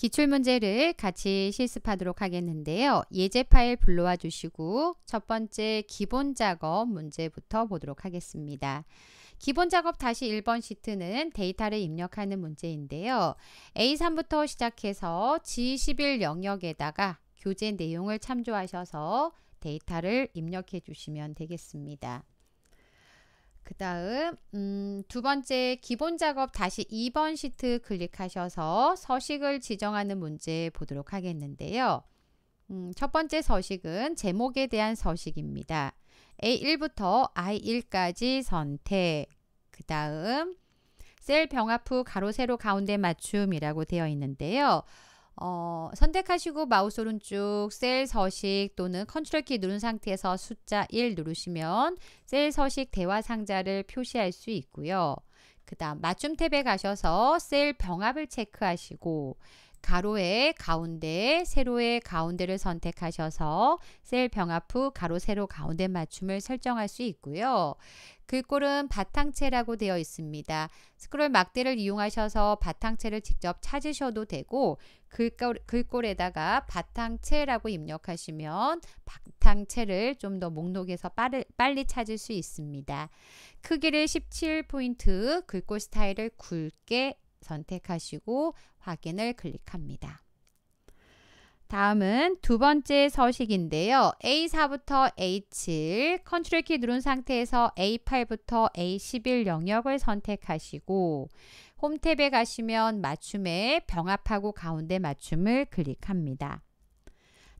기출문제를 같이 실습하도록 하겠는데요. 예제 파일 불러와 주시고 첫 번째 기본 작업 문제부터 보도록 하겠습니다. 기본 작업 다시 1번 시트는 데이터를 입력하는 문제인데요. A3부터 시작해서 G11 영역에다가 교재 내용을 참조하셔서 데이터를 입력해 주시면 되겠습니다. 그 다음 음, 두 번째 기본 작업 다시 2번 시트 클릭하셔서 서식을 지정하는 문제 보도록 하겠는데요. 음, 첫 번째 서식은 제목에 대한 서식입니다. A1부터 I1까지 선택 그 다음 셀 병합 후 가로 세로 가운데 맞춤이라고 되어 있는데요. 어, 선택하시고 마우스 오른쪽 셀 서식 또는 컨트롤 키 누른 상태에서 숫자 1 누르시면 셀 서식 대화 상자를 표시할 수 있고요. 그 다음 맞춤 탭에 가셔서 셀 병합을 체크하시고 가로의 가운데, 세로의 가운데를 선택하셔서 셀 병합 후 가로, 세로, 가운데 맞춤을 설정할 수 있고요. 글꼴은 바탕체라고 되어 있습니다. 스크롤 막대를 이용하셔서 바탕체를 직접 찾으셔도 되고 글꼴, 그 그 에다가 바탕채라고 입력하시면 바탕채를 좀 더 목록에서 빠르, 빨리 찾을 수 있습니다. 크기를 17포인트, 글꼴 그 스타일을 굵게 선택하시고 확인을 클릭합니다. 다음은 두 번째 서식인데요. A4부터 A7, 컨트롤 키 누른 상태에서 A8부터 A11 영역을 선택하시고 홈탭에 가시면 맞춤에 병합하고 가운데 맞춤을 클릭합니다.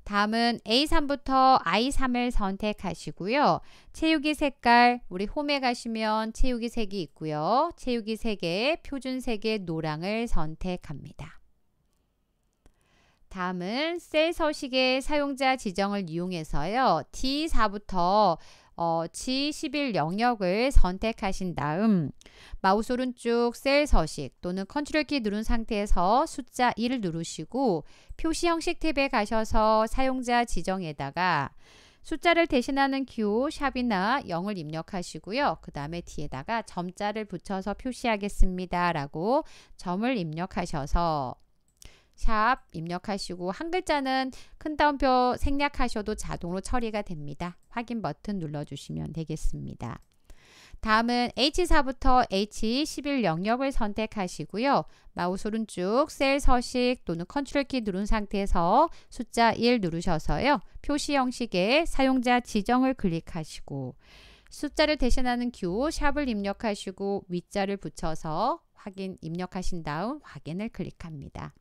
다음은 A3부터 I3을 선택하시고요. 채우기 색깔 우리 홈에 가시면 채우기 색이 있고요. 채우기 색의 표준 색의 노랑을 선택합니다. 다음은 셀 서식의 사용자 지정을 이용해서요. D4부터 어, G11 영역을 선택하신 다음 마우스 오른쪽 셀 서식 또는 컨트롤 키 누른 상태에서 숫자 1을 누르시고 표시 형식 탭에 가셔서 사용자 지정에다가 숫자를 대신하는 기호 샵이나 0을 입력하시고요. 그 다음에 뒤에다가 점자를 붙여서 표시하겠습니다. 라고 점을 입력하셔서 샵 입력하시고 한 글자는 큰 따옴표 생략하셔도 자동으로 처리가 됩니다. 확인 버튼 눌러주시면 되겠습니다. 다음은 H4부터 H11 영역을 선택하시고요. 마우스 오른쪽 셀 서식 또는 컨트롤 키 누른 상태에서 숫자 1 누르셔서요. 표시 형식의 사용자 지정을 클릭하시고 숫자를 대신하는 q 샵을 입력하시고 윗자를 붙여서 확인 입력하신 다음 확인을 클릭합니다.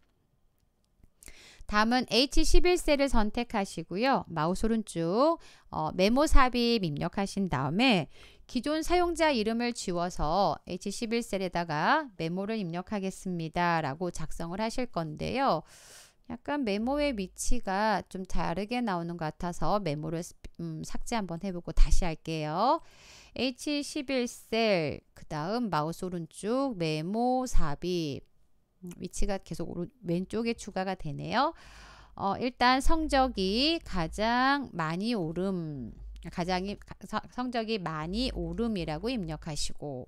다음은 H11셀을 선택하시고요. 마우스 오른쪽 어, 메모 삽입 입력하신 다음에 기존 사용자 이름을 지워서 H11셀에다가 메모를 입력하겠습니다. 라고 작성을 하실 건데요. 약간 메모의 위치가 좀 다르게 나오는 것 같아서 메모를 음, 삭제 한번 해보고 다시 할게요. H11셀 그 다음 마우스 오른쪽 메모 삽입 위치가 계속 오른, 왼쪽에 추가가 되네요. 어, 일단 성적이 가장 많이 오름, 가장 성적이 많이 오름이라고 입력하시고,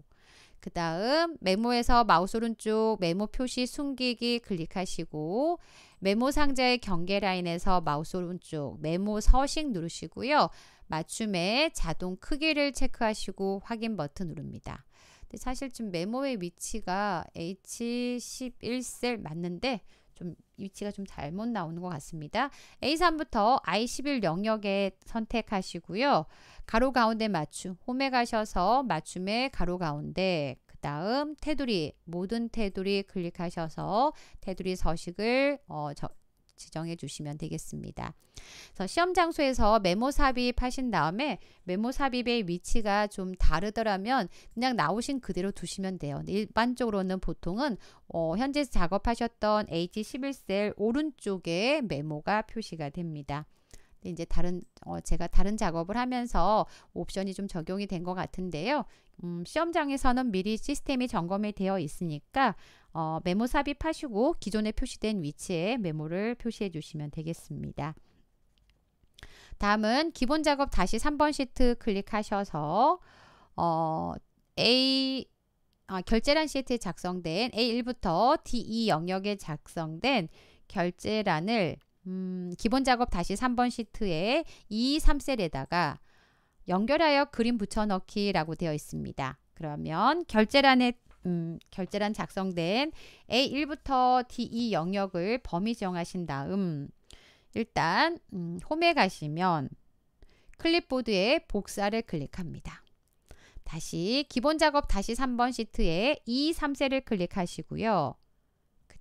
그 다음 메모에서 마우스 오른쪽 메모 표시 숨기기 클릭하시고 메모 상자의 경계 라인에서 마우스 오른쪽 메모 서식 누르시고요. 맞춤에 자동 크기를 체크하시고 확인 버튼 누릅니다. 사실 좀 메모의 위치가 H11셀 맞는데 좀 위치가 좀 잘못 나오는 것 같습니다. A3부터 I11 영역에 선택하시고요. 가로 가운데 맞춤, 홈에 가셔서 맞춤에 가로 가운데 다음 테두리, 모든 테두리 클릭하셔서 테두리 서식을 어, 저, 지정해 주시면 되겠습니다. 그래서 시험 장소에서 메모 삽입하신 다음에 메모 삽입의 위치가 좀 다르더라면 그냥 나오신 그대로 두시면 돼요. 일반적으로는 보통은 어, 현재 작업하셨던 H11셀 오른쪽에 메모가 표시가 됩니다. 이제 다른 어, 제가 다른 작업을 하면서 옵션이 좀 적용이 된 것 같은데요. 음, 시험장에서는 미리 시스템이 점검이 되어 있으니까 어, 메모 삽입하시고 기존에 표시된 위치에 메모를 표시해 주시면 되겠습니다. 다음은 기본 작업 다시 3번 시트 클릭하셔서 어, A 아, 결제란 시트에 작성된 A1부터 D2 e 영역에 작성된 결제란을 음, 기본 작업 다시 3번 시트에 2, 3셀에다가 연결하여 그림 붙여넣기라고 되어 있습니다. 그러면 결제란에 음, 결제란 작성된 A1부터 D2 영역을 범위 정하신 다음 일단 음, 홈에 가시면 클립보드에 복사를 클릭합니다. 다시 기본 작업 다시 3번 시트에 E3셀을 클릭하시고요.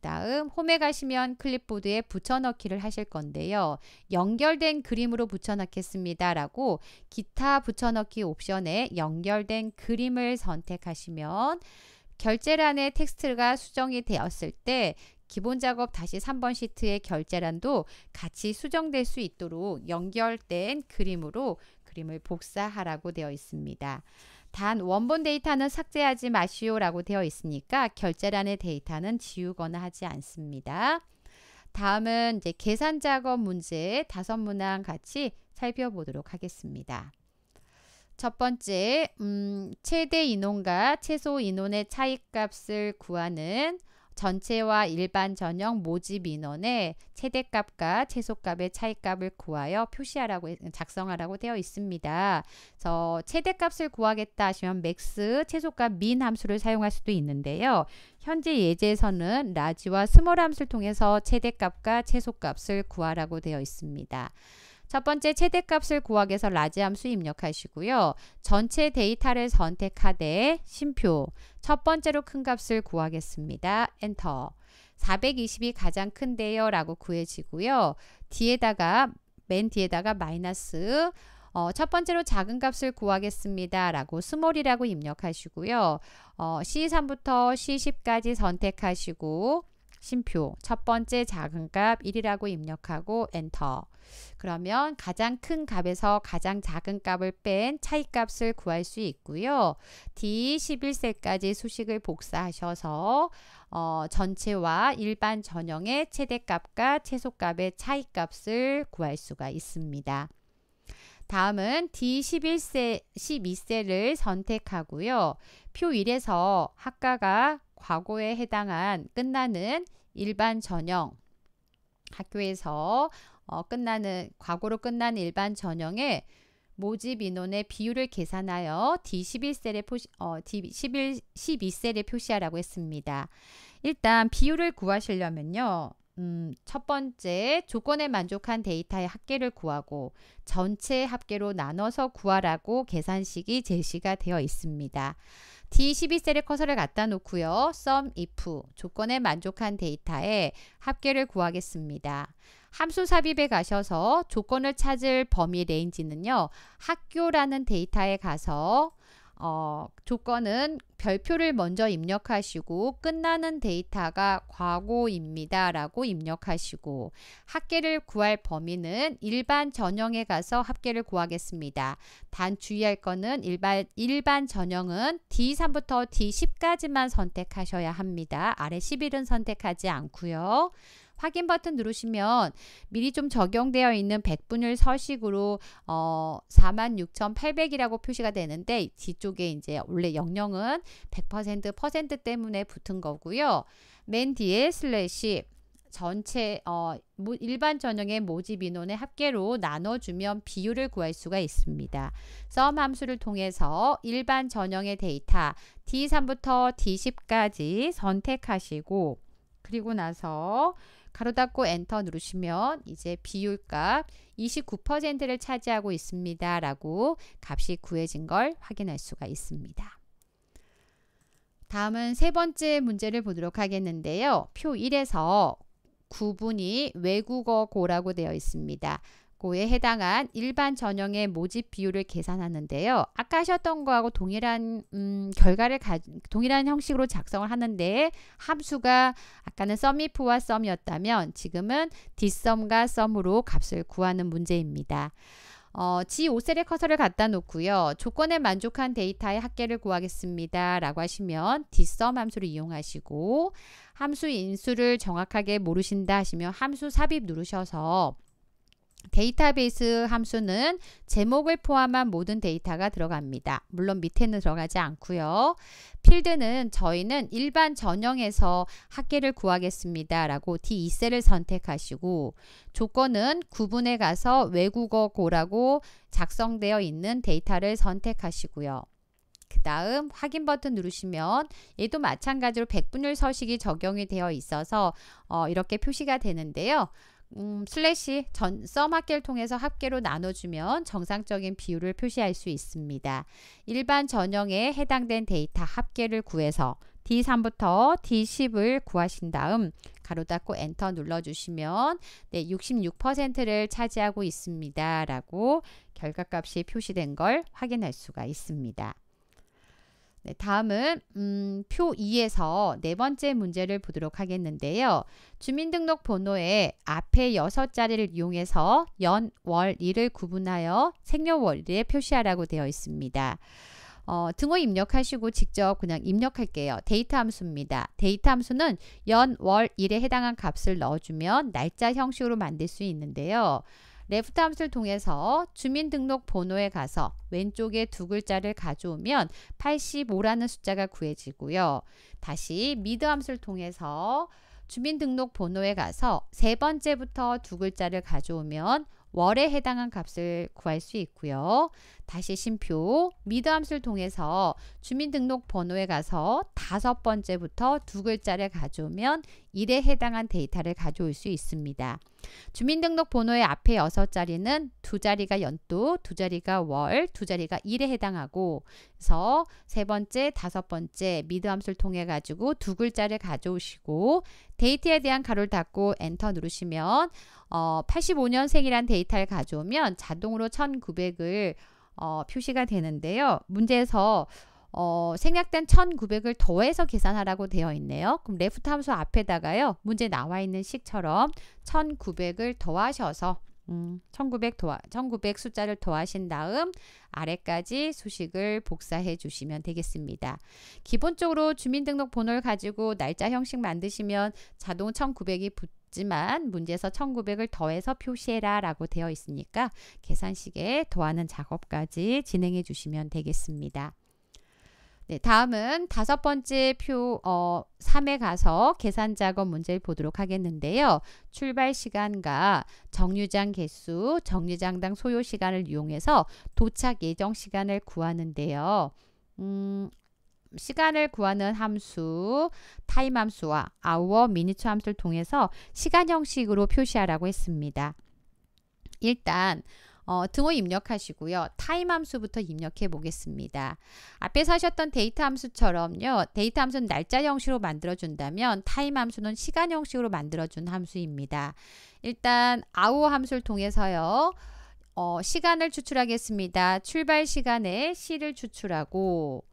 다음 홈에 가시면 클립보드에 붙여넣기를 하실 건데요. 연결된 그림으로 붙여넣겠습니다. 라고 기타 붙여넣기 옵션에 연결된 그림을 선택하시면 결제란에 텍스트가 수정이 되었을 때 기본 작업 다시 3번 시트의 결제란도 같이 수정될 수 있도록 연결된 그림으로 그림을 복사하라고 되어 있습니다. 단 원본 데이터는 삭제하지 마시오라고 되어 있으니까 결제란의 데이터는 지우거나 하지 않습니다. 다음은 이제 계산 작업 문제 다섯 문항 같이 살펴보도록 하겠습니다. 첫 번째, 음, 최대 인원과 최소 인원의 차이값을 구하는 전체와 일반 전형 모집 인원의 최대값과 최소값의 차이값을 구하여 표시하라고 작성하라고 되어 있습니다. 그 최대값을 구하겠다 하시면 맥스, 최소값, 민 함수를 사용할 수도 있는데요. 현재 예제에서는 라지와 스몰 함수를 통해서 최대값과 최소값을 구하라고 되어 있습니다. 첫 번째 최대값을 구하기에서 라지 함수 입력하시고요. 전체 데이터를 선택하되 심표 첫 번째로 큰 값을 구하겠습니다. 엔터 420이 가장 큰데요 라고 구해지고요. 뒤에다가 맨 뒤에다가 마이너스 어, 첫 번째로 작은 값을 구하겠습니다. 라고 스몰이라고 입력하시고요. 어, C3부터 C10까지 선택하시고 심표 첫 번째 작은 값 1이라고 입력하고 엔터 그러면 가장 큰 값에서 가장 작은 값을 뺀 차이값을 구할 수 있고요. D11세까지 수식을 복사하셔서 어, 전체와 일반 전형의 최대값과 최소값의 차이값을 구할 수가 있습니다. 다음은 D11세, 12세를 선택하고요. 표 1에서 학과가 과거에 해당한 끝나는 일반 전형 학교에서 어, 끝나는 과거로 끝난 일반 전형의 모집 인원의 비율을 계산하여 D11셀에 표시, 어, D11, 12셀에 표시하라고 했습니다. 일단 비율을 구하시려면요. 음, 첫 번째 조건에 만족한 데이터의 합계를 구하고 전체 합계로 나눠서 구하라고 계산식이 제시가 되어 있습니다. d 1 2셀의 커서를 갖다 놓고요. sum if 조건에 만족한 데이터에 합계를 구하겠습니다. 함수 삽입에 가셔서 조건을 찾을 범위 레인지는요. 학교라는 데이터에 가서 어, 조건은 별표를 먼저 입력하시고 끝나는 데이터가 과거입니다 라고 입력하시고 합계를 구할 범위는 일반 전형에 가서 합계를 구하겠습니다. 단 주의할 것은 일반, 일반 전형은 D3부터 D10까지만 선택하셔야 합니다. 아래 11은 선택하지 않고요. 확인 버튼 누르시면 미리 좀 적용되어 있는 100분율 서식으로 어 46,800이라고 표시가 되는데 뒤쪽에 이제 원래 영영은 100% 퍼센트 때문에 붙은 거고요. 맨 뒤에 슬래시 전체 어, 일반 전형의 모집 인원의 합계로 나눠주면 비율을 구할 수가 있습니다. 썸 함수를 통해서 일반 전형의 데이터 D3부터 D10까지 선택하시고 그리고 나서 가로 닫고 엔터 누르시면 이제 비율 값 29%를 차지하고 있습니다. 라고 값이 구해진 걸 확인할 수가 있습니다. 다음은 세 번째 문제를 보도록 하겠는데요. 표 1에서 구분이 외국어고라고 되어 있습니다. 고에 해당한 일반 전형의 모집 비율을 계산하는데요. 아까 하셨던 거하고 동일한 음, 결과를 가, 동일한 형식으로 작성을 하는데 함수가 아까는 썸이프와 썸이었다면 지금은 디썸과 썸으로 값을 구하는 문제입니다. 어, g 5셀의 커서를 갖다 놓고요. 조건에 만족한 데이터의 합계를 구하겠습니다. 라고 하시면 dsum 함수를 이용하시고 함수 인수를 정확하게 모르신다 하시면 함수 삽입 누르셔서 데이터베이스 함수는 제목을 포함한 모든 데이터가 들어갑니다. 물론 밑에는 들어가지 않고요. 필드는 저희는 일반 전형에서 학계를 구하겠습니다. 라고 D2셀을 선택하시고 조건은 구분에 가서 외국어 고라고 작성되어 있는 데이터를 선택하시고요. 그 다음 확인 버튼 누르시면 얘도 마찬가지로 백분율 서식이 적용이 되어 있어서 어, 이렇게 표시가 되는데요. 음, 슬래시 전 써맞기를 통해서 합계로 나눠주면 정상적인 비율을 표시할 수 있습니다. 일반 전형에 해당된 데이터 합계를 구해서 D3부터 D10을 구하신 다음 가로 닫고 엔터 눌러주시면 네, 66%를 차지하고 있습니다. 라고 결과값이 표시된 걸 확인할 수가 있습니다. 네, 다음은 음, 표 2에서 네 번째 문제를 보도록 하겠는데요. 주민등록번호의 앞에 6자리를 이용해서 연, 월, 일을 구분하여 생년월일에 표시하라고 되어 있습니다. 어, 등호 입력하시고 직접 그냥 입력할게요. 데이터 함수입니다. 데이터 함수는 연, 월, 일에 해당한 값을 넣어주면 날짜 형식으로 만들 수 있는데요. 레프트 함수를 통해서 주민등록번호에 가서 왼쪽에 두 글자를 가져오면 85라는 숫자가 구해지고요. 다시 미드 함수를 통해서 주민등록번호에 가서 세 번째부터 두 글자를 가져오면 월에 해당한 값을 구할 수 있고요. 다시 심표 미드 함수를 통해서 주민등록번호에 가서 다섯 번째부터 두 글자를 가져오면 일에 해당한 데이터를 가져올 수 있습니다. 주민등록번호의 앞에 여섯 자리는 두 자리가 연도, 두 자리가 월, 두 자리가 일에 해당하고 그래서 세 번째, 다섯 번째 미드 함수를 통해 가지고 두 글자를 가져오시고 데이트에 대한 가로를 닫고 엔터 누르시면 어, 85년생이란 데이터를 가져오면 자동으로 1900을 어, 표시가 되는데요. 문제에서 어, 생략된 1900을 더해서 계산하라고 되어 있네요. 그럼 레프트 함수 앞에다가요. 문제 나와 있는 식처럼 1900을 더하셔서 1900, 도와, 1900 숫자를 더하신 다음 아래까지 수식을 복사해 주시면 되겠습니다. 기본적으로 주민등록번호를 가지고 날짜 형식 만드시면 자동 1900이 붙지만 문제에서 1900을 더해서 표시해라 라고 되어 있으니까 계산식에 더하는 작업까지 진행해 주시면 되겠습니다. 네, 다음은 다섯 번째 표 어, 3에 가서 계산 작업 문제를 보도록 하겠는데요. 출발 시간과 정류장 개수, 정류장당 소요 시간을 이용해서 도착 예정 시간을 구하는데요. 음, 시간을 구하는 함수 타임 함수와 아 o u r m i 함수를 통해서 시간 형식으로 표시하라고 했습니다. 일단 어, 등호 입력하시고요. 타임 함수부터 입력해 보겠습니다. 앞에서 하셨던 데이터 함수처럼요. 데이터 함수는 날짜 형식으로 만들어준다면 타임 함수는 시간 형식으로 만들어준 함수입니다. 일단 아우 함수를 통해서요. 어, 시간을 추출하겠습니다. 출발 시간에 C를 추출하고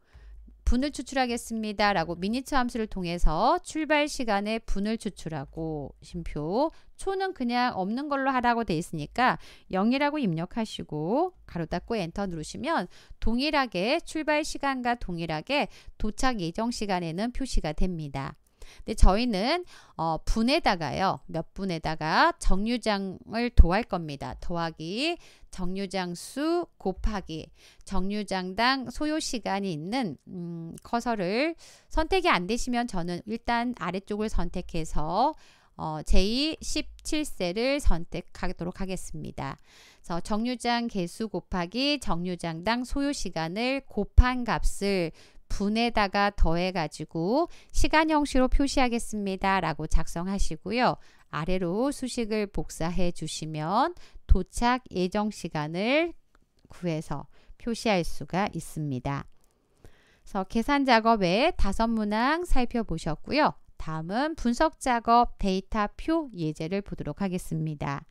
분을 추출하겠습니다. 라고 미니처 함수를 통해서 출발 시간에 분을 추출하고 심표 초는 그냥 없는 걸로 하라고 돼 있으니까 0이라고 입력하시고 가로 닫고 엔터 누르시면 동일하게 출발 시간과 동일하게 도착 예정 시간에는 표시가 됩니다. 근데 저희는 어, 분에다가요. 몇 분에다가 정류장을 더할 겁니다. 도하기 정류장 수 곱하기 정류장당 소요 시간이 있는 음, 커서를 선택이 안 되시면 저는 일단 아래쪽을 선택해서 어, 제217세를 선택하도록 하겠습니다. 그래서 정류장 개수 곱하기 정류장당 소요 시간을 곱한 값을 분에다가 더해가지고 시간 형식으로 표시하겠습니다. 라고 작성하시고요. 아래로 수식을 복사해 주시면 도착 예정 시간을 구해서 표시할 수가 있습니다. 그래서 계산 작업의 다섯 문항 살펴보셨고요. 다음은 분석 작업 데이터표 예제를 보도록 하겠습니다.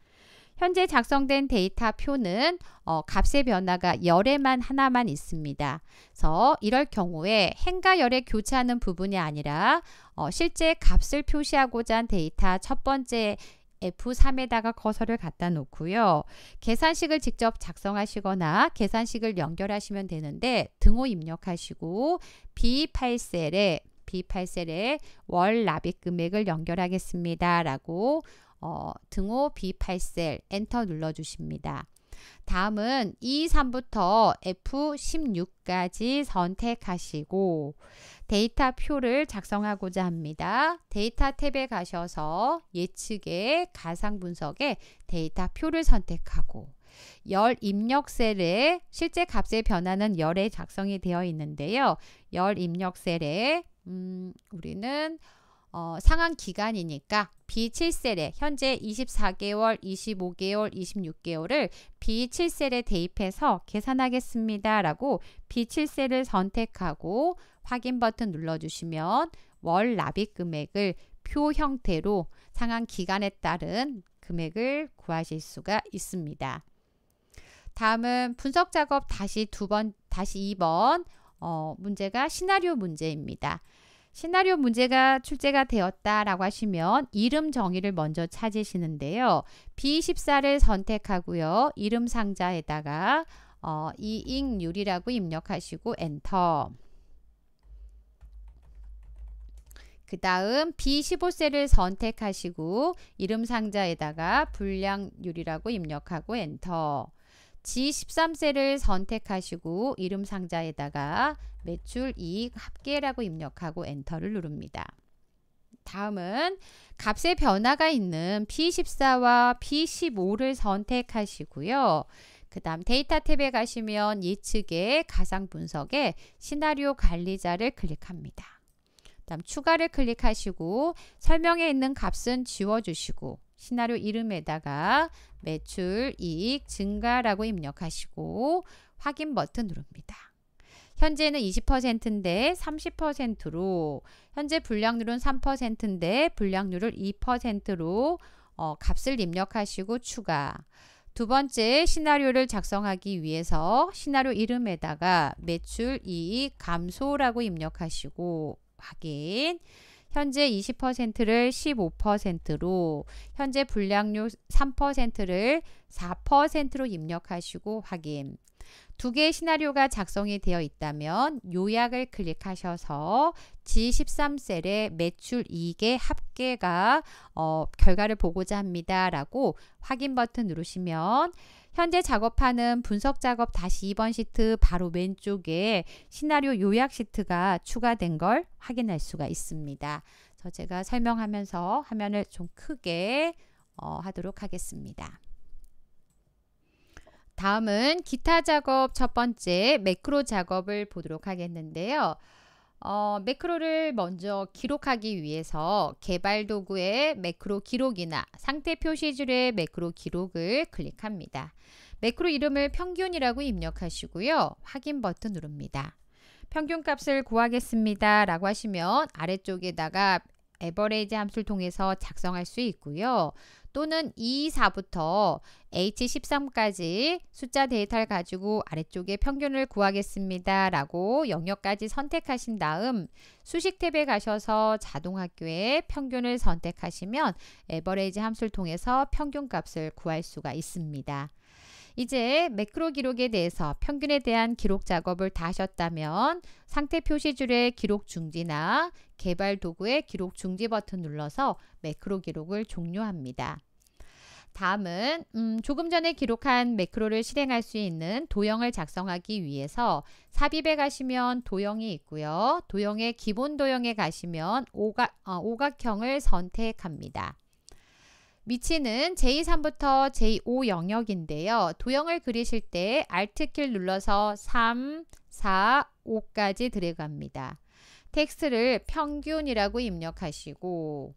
현재 작성된 데이터 표는 어, 값의 변화가 열에만 하나만 있습니다. 그래서 이럴 경우에 행과 열에 교차하는 부분이 아니라 어, 실제 값을 표시하고자 한 데이터 첫 번째 F3에다가 커서를 갖다 놓고요. 계산식을 직접 작성하시거나 계산식을 연결하시면 되는데 등호 입력하시고 B8 셀에 B8 셀에 월 납입 금액을 연결하겠습니다. 라고 어, 등호 B8셀 엔터 눌러주십니다. 다음은 E3부터 F16까지 선택하시고 데이터 표를 작성하고자 합니다. 데이터 탭에 가셔서 예측의 가상 분석에 데이터 표를 선택하고 열 입력 셀에 실제 값의 변화는 열에 작성이 되어 있는데요. 열 입력 셀에 음, 우리는 어, 상한 기간이니까 B7셀에 현재 24개월, 25개월, 26개월을 B7셀에 대입해서 계산하겠습니다. 라고 B7셀을 선택하고 확인 버튼 눌러주시면 월 납입 금액을 표 형태로 상한 기간에 따른 금액을 구하실 수가 있습니다. 다음은 분석 작업 다시 두 번, 다시 2번 어, 문제가 시나리오 문제입니다. 시나리오 문제가 출제가 되었다라고 하시면 이름 정의를 먼저 찾으시는데요. B14를 선택하고요. 이름 상자에다가 어, 이익률이라고 입력하시고 엔터. 그 다음 B15셀을 선택하시고 이름 상자에다가 불량률이라고 입력하고 엔터. G13세를 선택하시고 이름 상자에다가 매출 이익 합계라고 입력하고 엔터를 누릅니다. 다음은 값의 변화가 있는 P14와 P15를 선택하시고요. 그 다음 데이터 탭에 가시면 예측의 가상 분석에 시나리오 관리자를 클릭합니다. 다음 추가를 클릭하시고 설명에 있는 값은 지워주시고 시나리오 이름에다가 매출 이익 증가라고 입력하시고 확인 버튼 누릅니다. 현재는 20%인데 30%로 현재 불량률은 3%인데 불량률을 2%로 어, 값을 입력하시고 추가 두 번째 시나리오를 작성하기 위해서 시나리오 이름에다가 매출 이익 감소라고 입력하시고 확인 현재 20%를 15%로, 현재 불량률 3%를 4%로 입력하시고 확인. 두 개의 시나리오가 작성이 되어 있다면 요약을 클릭하셔서 g 1 3셀의 매출 이익의 합계가 어, 결과를 보고자 합니다라고 확인 버튼 누르시면 현재 작업하는 분석 작업 다시 2번 시트 바로 왼쪽에 시나리오 요약 시트가 추가된 걸 확인할 수가 있습니다. 그 제가 설명하면서 화면을 좀 크게 어, 하도록 하겠습니다. 다음은 기타 작업 첫 번째 매크로 작업을 보도록 하겠는데요. 어, 매크로를 먼저 기록하기 위해서 개발 도구의 매크로 기록이나 상태 표시줄의 매크로 기록을 클릭합니다. 매크로 이름을 평균이라고 입력하시고요. 확인 버튼 누릅니다. 평균값을 구하겠습니다. 라고 하시면 아래쪽에다가 에버레이지 함수를 통해서 작성할 수 있고요. 또는 2, 4부터 H13까지 숫자 데이터를 가지고 아래쪽에 평균을 구하겠습니다. 라고 영역까지 선택하신 다음 수식 탭에 가셔서 자동학교의 평균을 선택하시면 에버레이지 함수를 통해서 평균값을 구할 수가 있습니다. 이제 매크로 기록에 대해서 평균에 대한 기록 작업을 다 하셨다면 상태 표시줄의 기록 중지나 개발 도구의 기록 중지 버튼 눌러서 매크로 기록을 종료합니다. 다음은 음, 조금 전에 기록한 매크로를 실행할 수 있는 도형을 작성하기 위해서 삽입에 가시면 도형이 있고요. 도형의 기본 도형에 가시면 오각, 어, 오각형을 선택합니다. 위치는 J3부터 J5 영역인데요. 도형을 그리실 때 Alt키를 눌러서 3, 4, 5까지 들어갑니다. 텍스트를 평균이라고 입력하시고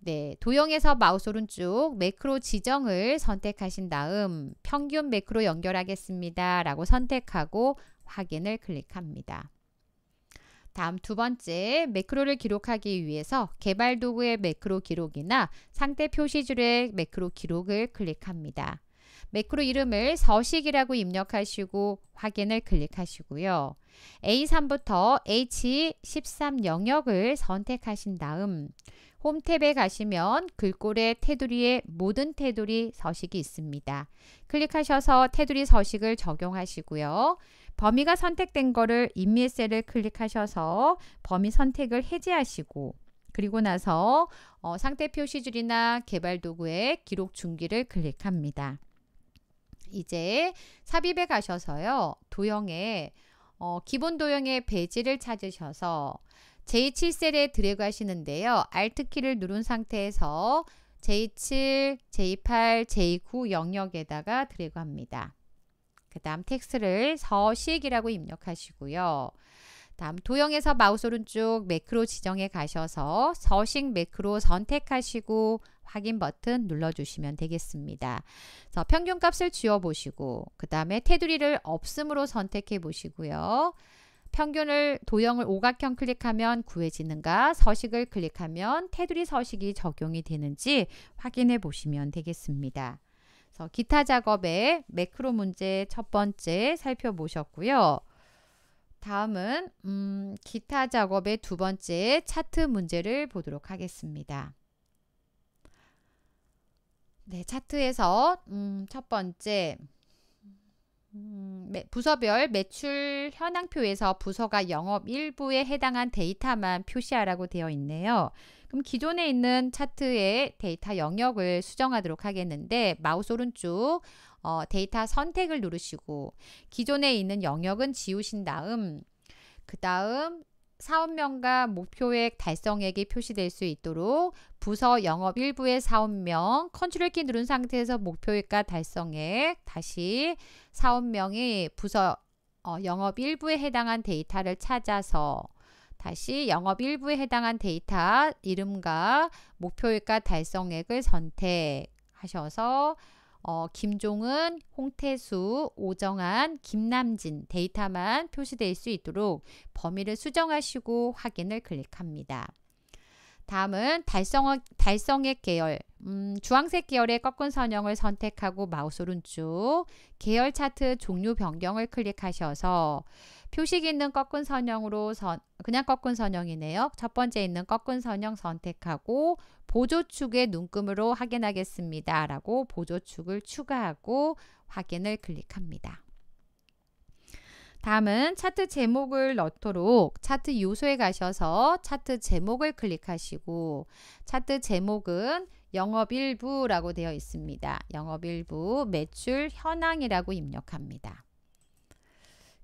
네, 도형에서 마우스 오른쪽 매크로 지정을 선택하신 다음 평균 매크로 연결하겠습니다. 라고 선택하고 확인을 클릭합니다. 다음 두 번째, 매크로를 기록하기 위해서 개발 도구의 매크로 기록이나 상태 표시줄의 매크로 기록을 클릭합니다. 매크로 이름을 서식이라고 입력하시고 확인을 클릭하시고요. A3부터 H13 영역을 선택하신 다음 홈탭에 가시면 글꼴의 테두리에 모든 테두리 서식이 있습니다. 클릭하셔서 테두리 서식을 적용하시고요. 범위가 선택된 거를 인미 셀을 클릭하셔서 범위 선택을 해제하시고 그리고 나서 어, 상태 표시줄이나 개발 도구의 기록 중기를 클릭합니다. 이제 삽입에 가셔서요. 도형에 어, 기본 도형의 배지를 찾으셔서 J7셀에 드래그하시는데요. Alt키를 누른 상태에서 J7, J8, J9 영역에다가 드래그합니다. 그 다음 텍스트를 서식이라고 입력하시고요. 다음 도형에서 마우스 오른쪽 매크로 지정에 가셔서 서식 매크로 선택하시고 확인 버튼 눌러주시면 되겠습니다. 그래서 평균값을 지워보시고 그 다음에 테두리를 없음으로 선택해 보시고요. 평균을 도형을 오각형 클릭하면 구해지는가 서식을 클릭하면 테두리 서식이 적용이 되는지 확인해 보시면 되겠습니다. 그래서 기타 작업의 매크로 문제 첫 번째 살펴보셨고요. 다음은 음, 기타 작업의 두 번째 차트 문제를 보도록 하겠습니다. 네, 차트에서 음, 첫 번째 음, 부서별 매출 현황표에서 부서가 영업 일부에 해당한 데이터만 표시하라고 되어 있네요. 그럼 기존에 있는 차트의 데이터 영역을 수정하도록 하겠는데 마우스 오른쪽 어, 데이터 선택을 누르시고 기존에 있는 영역은 지우신 다음 그 다음 사업명과 목표액 달성액이 표시될 수 있도록 부서 영업 일부의 사업명 컨트롤 키 누른 상태에서 목표액과 달성액 다시 사업명이 부서 어, 영업 일부에 해당한 데이터를 찾아서 다시 영업 일부에 해당한 데이터 이름과 목표액과 달성액을 선택하셔서 어, 김종은, 홍태수, 오정한, 김남진 데이터만 표시될 수 있도록 범위를 수정하시고 확인을 클릭합니다. 다음은 달성어, 달성액 계열, 음, 주황색 계열의 꺾은 선형을 선택하고 마우스 오른쪽 계열 차트 종류 변경을 클릭하셔서 표식 있는 꺾은 선형으로 선, 그냥 꺾은 선형이네요. 첫 번째 있는 꺾은 선형 선택하고 보조축의 눈금으로 확인하겠습니다. 라고 보조축을 추가하고 확인을 클릭합니다. 다음은 차트 제목을 넣도록 차트 요소에 가셔서 차트 제목을 클릭하시고 차트 제목은 영업일부라고 되어 있습니다. 영업일부 매출 현황이라고 입력합니다.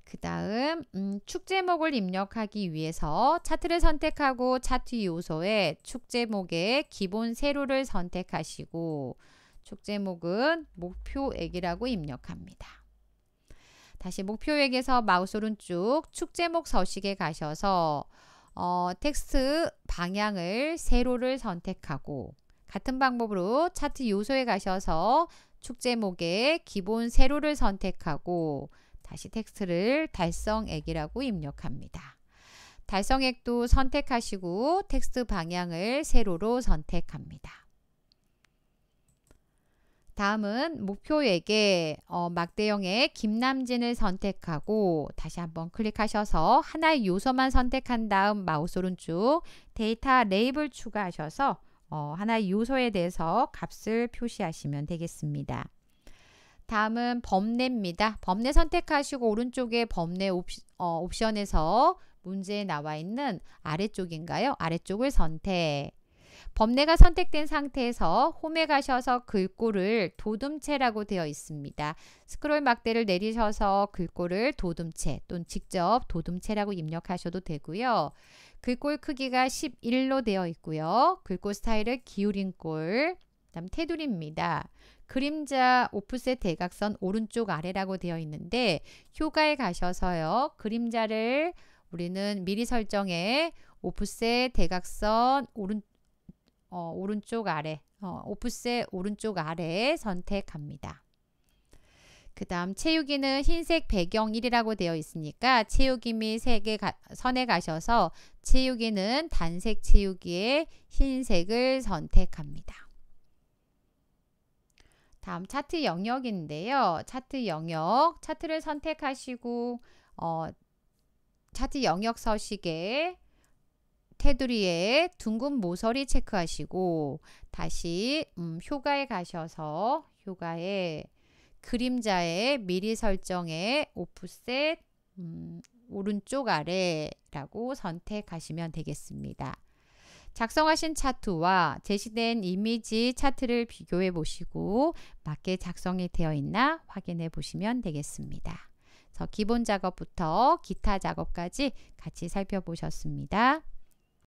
그 다음 음, 축제목을 입력하기 위해서 차트를 선택하고 차트 요소에 축제목의 기본 세로를 선택하시고 축제목은 목표액이라고 입력합니다. 다시 목표액에서 마우스 오른쪽 축제목 서식에 가셔서 어, 텍스트 방향을 세로를 선택하고 같은 방법으로 차트 요소에 가셔서 축제목의 기본 세로를 선택하고 다시 텍스트를 달성액이라고 입력합니다. 달성액도 선택하시고 텍스트 방향을 세로로 선택합니다. 다음은 목표에게 어, 막대형의 김남진을 선택하고 다시 한번 클릭하셔서 하나의 요소만 선택한 다음 마우스 오른쪽 데이터 레이블 추가하셔서 어, 하나의 요소에 대해서 값을 표시하시면 되겠습니다. 다음은 범례입니다. 범례 선택하시고 오른쪽에 범례 어, 옵션에서 문제에 나와 있는 아래쪽인가요? 아래쪽을 선택. 범례가 선택된 상태에서 홈에 가셔서 글꼴을 도둠체라고 되어 있습니다. 스크롤 막대를 내리셔서 글꼴을 도둠체 또는 직접 도둠체라고 입력하셔도 되고요. 글꼴 크기가 11로 되어 있고요. 글꼴 스타일을 기울인 꼴, 다음 테두리입니다. 그림자 오프셋 대각선 오른쪽 아래라고 되어 있는데 효과에 가셔서요. 그림자를 우리는 미리 설정해 오프셋 대각선 오른쪽 어, 오른쪽 아래 어, 오프셋 오른쪽 아래 선택합니다. 그 다음 채우기는 흰색 배경 1이라고 되어 있으니까 채우기 및 색의 선에 가셔서 채우기는 단색 채우기에 흰색을 선택합니다. 다음 차트 영역인데요. 차트 영역, 차트를 선택하시고 어, 차트 영역 서식에 테두리에 둥근 모서리 체크하시고 다시 음, 효과에 가셔서 효과에 그림자의 미리 설정에 오프셋 음, 오른쪽 아래라고 선택하시면 되겠습니다. 작성하신 차트와 제시된 이미지 차트를 비교해 보시고 맞게 작성이 되어 있나 확인해 보시면 되겠습니다. 그래서 기본 작업부터 기타 작업까지 같이 살펴보셨습니다.